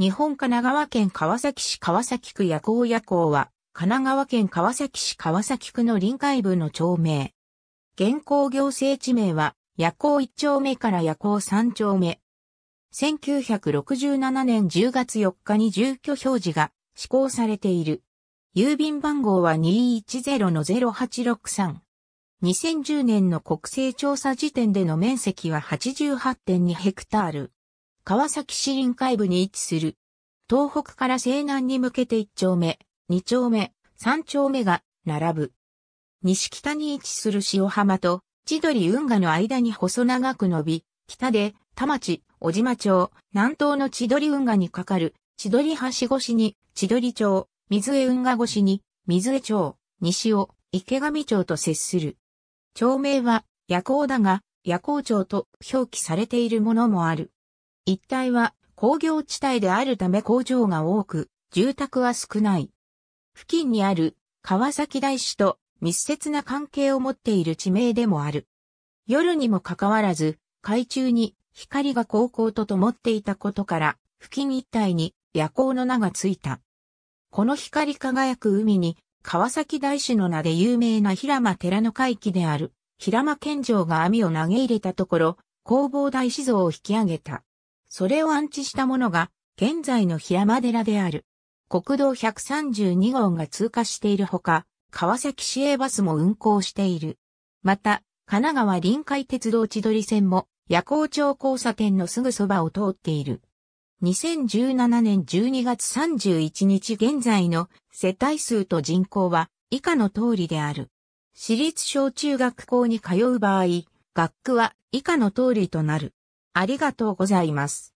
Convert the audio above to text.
日本神奈川県川崎市川崎区夜行夜行は、神奈川県川崎市川崎区の臨海部の町名。現行行政地名は、夜行1丁目から夜行3丁目。1967年10月4日に住居表示が施行されている。郵便番号は210-0863。2010年の国勢調査時点での面積は88.2ヘクタール。川崎市臨海部に位置する東北から西南に向けて1丁目、2丁目、3丁目が並ぶ。西北に位置する塩浜と千鳥運河の間に細長く伸び、北で田町、小島町、南東の千鳥運河にかかる千鳥橋越しに千鳥町、水江運河越しに水江町、西尾、池上町と接する。町名は夜行だが夜行町と表記されているものもある。一帯は工業地帯であるため工場が多く、住宅は少ない。付近にある川崎大師と密接な関係を持っている地名でもある。夜にもかかわらず、海中に光が高校と灯っていたことから、付近一帯に夜光の名がついた。この光り輝く海に、川崎大師の名で有名な平間寺の海域である、平間県城が網を投げ入れたところ、工房大師像を引き上げた。それを安置したものが、現在の平山寺である。国道132号が通過しているほか、川崎市営バスも運行している。また、神奈川臨海鉄道千鳥線も、夜光町交差点のすぐそばを通っている。2017年12月31日現在の世帯数と人口は以下の通りである。私立小中学校に通う場合、学区は以下の通りとなる。ありがとうございます。